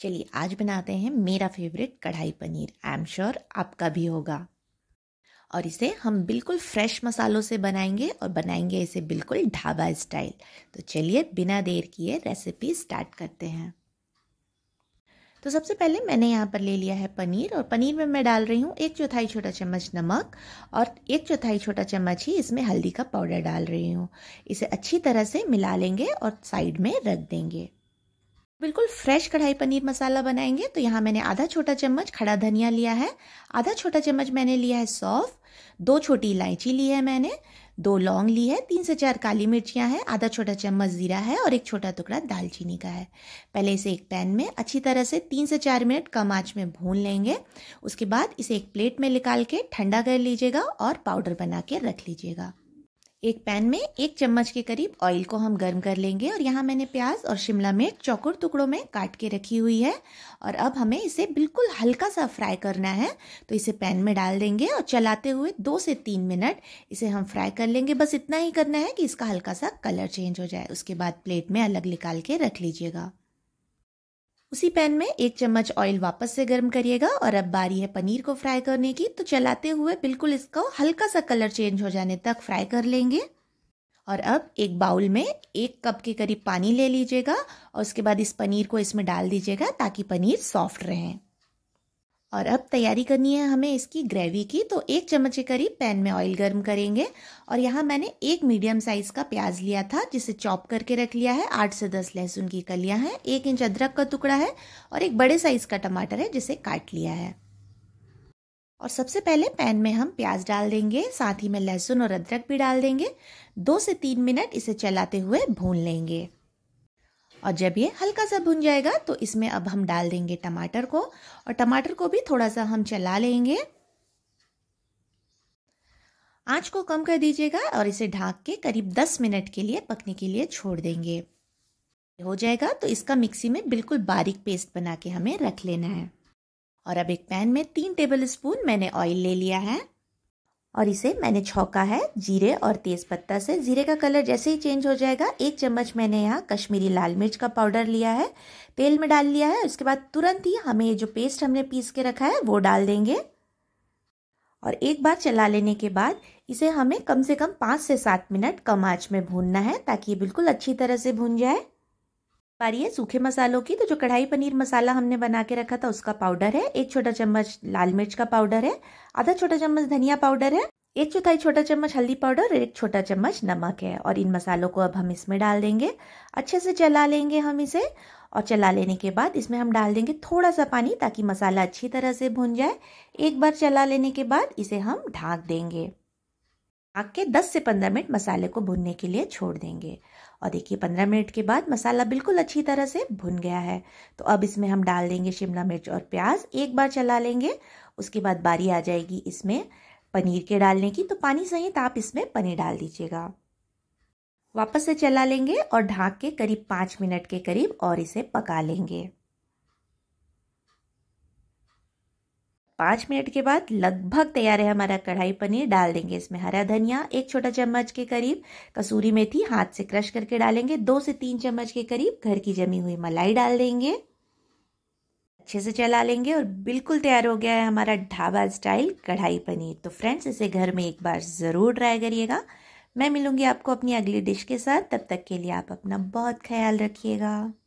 चलिए आज बनाते हैं मेरा फेवरेट कढ़ाई पनीर आई एम श्योर आपका भी होगा और इसे हम बिल्कुल फ्रेश मसालों से बनाएंगे और बनाएंगे इसे बिल्कुल ढाबा स्टाइल तो चलिए बिना देर किए रेसिपी स्टार्ट करते हैं तो सबसे पहले मैंने यहाँ पर ले लिया है पनीर और पनीर में मैं डाल रही हूँ एक चौथाई छोटा चम्मच नमक और एक चौथाई छोटा चम्मच ही इसमें हल्दी का पाउडर डाल रही हूँ इसे अच्छी तरह से मिला लेंगे और साइड में रख देंगे बिल्कुल फ्रेश कढ़ाई पनीर मसाला बनाएंगे तो यहाँ मैंने आधा छोटा चम्मच खड़ा धनिया लिया है आधा छोटा चम्मच मैंने लिया है सौफ दो छोटी इलायची ली है मैंने दो लौंग ली है तीन से चार काली मिर्चियाँ हैं आधा छोटा चम्मच ज़ीरा है और एक छोटा टुकड़ा दालचीनी का है पहले इसे एक पैन में अच्छी तरह से तीन से चार मिनट कम आँच में भून लेंगे उसके बाद इसे एक प्लेट में निकाल के ठंडा कर लीजिएगा और पाउडर बना के रख लीजिएगा एक पैन में एक चम्मच के करीब ऑयल को हम गर्म कर लेंगे और यहाँ मैंने प्याज और शिमला मिर्च चौकुर टुकड़ों में काट के रखी हुई है और अब हमें इसे बिल्कुल हल्का सा फ्राई करना है तो इसे पैन में डाल देंगे और चलाते हुए दो से तीन मिनट इसे हम फ्राई कर लेंगे बस इतना ही करना है कि इसका हल्का सा कलर चेंज हो जाए उसके बाद प्लेट में अलग निकाल के रख लीजिएगा उसी पैन में एक चम्मच ऑयल वापस से गर्म करिएगा और अब बारी है पनीर को फ्राई करने की तो चलाते हुए बिल्कुल इसको हल्का सा कलर चेंज हो जाने तक फ्राई कर लेंगे और अब एक बाउल में एक कप के करीब पानी ले लीजिएगा और उसके बाद इस पनीर को इसमें डाल दीजिएगा ताकि पनीर सॉफ्ट रहें और अब तैयारी करनी है हमें इसकी ग्रेवी की तो एक चम्मच के करीब पैन में ऑयल गर्म करेंगे और यहाँ मैंने एक मीडियम साइज़ का प्याज लिया था जिसे चॉप करके रख लिया है आठ से दस लहसुन की कलियाँ हैं एक इंच अदरक का टुकड़ा है और एक बड़े साइज़ का टमाटर है जिसे काट लिया है और सबसे पहले पैन में हम प्याज डाल देंगे साथ ही में लहसुन और अदरक भी डाल देंगे दो से तीन मिनट इसे चलाते हुए भून लेंगे और जब ये हल्का सा भुन जाएगा तो इसमें अब हम डाल देंगे टमाटर को और टमाटर को भी थोड़ा सा हम चला लेंगे आंच को कम कर दीजिएगा और इसे ढाक के करीब 10 मिनट के लिए पकने के लिए छोड़ देंगे हो जाएगा तो इसका मिक्सी में बिल्कुल बारीक पेस्ट बना के हमें रख लेना है और अब एक पैन में तीन टेबल स्पून मैंने ऑयल ले लिया है और इसे मैंने छौका है जीरे और तेज़पत्ता से जीरे का कलर जैसे ही चेंज हो जाएगा एक चम्मच मैंने यहाँ कश्मीरी लाल मिर्च का पाउडर लिया है तेल में डाल लिया है उसके बाद तुरंत ही हमें ये जो पेस्ट हमने पीस के रखा है वो डाल देंगे और एक बार चला लेने के बाद इसे हमें कम से कम पाँच से सात मिनट कम आँच में भूनना है ताकि ये बिल्कुल अच्छी तरह से भून जाए बारी है सूखे मसालों की तो जो कढ़ाई पनीर मसाला हमने बना के रखा था उसका पाउडर है एक छोटा चम्मच लाल मिर्च का पाउडर है आधा छोटा चम्मच धनिया पाउडर है एक चौथाई छोटा चम्मच हल्दी पाउडर और एक छोटा चम्मच नमक है और इन मसालों को अब हम इसमें डाल देंगे अच्छे से चला लेंगे हम इसे और चला लेने के बाद इसमें हम डाल देंगे थोड़ा सा पानी ताकि मसाला अच्छी तरह से भुन जाए एक बार चला लेने के बाद इसे हम ढाँक देंगे ढक के 10 से 15 मिनट मसाले को भुनने के लिए छोड़ देंगे और देखिए 15 मिनट के बाद मसाला बिल्कुल अच्छी तरह से भुन गया है तो अब इसमें हम डाल देंगे शिमला मिर्च और प्याज एक बार चला लेंगे उसके बाद बारी आ जाएगी इसमें पनीर के डालने की तो पानी सहित आप इसमें पनीर डाल दीजिएगा वापस से चला लेंगे और ढाँक के करीब पाँच मिनट के करीब और इसे पका लेंगे पाँच मिनट के बाद लगभग तैयार है हमारा कढ़ाई पनीर डाल देंगे इसमें हरा धनिया एक छोटा चम्मच के करीब कसूरी मेथी हाथ से क्रश करके डालेंगे दो से तीन चम्मच के करीब घर की जमी हुई मलाई डाल देंगे अच्छे से चला लेंगे और बिल्कुल तैयार हो गया है हमारा ढाबा स्टाइल कढ़ाई पनीर तो फ्रेंड्स इसे घर में एक बार ज़रूर ट्राई करिएगा मैं मिलूंगी आपको अपनी अगली डिश के साथ तब तक के लिए आप अपना बहुत ख्याल रखिएगा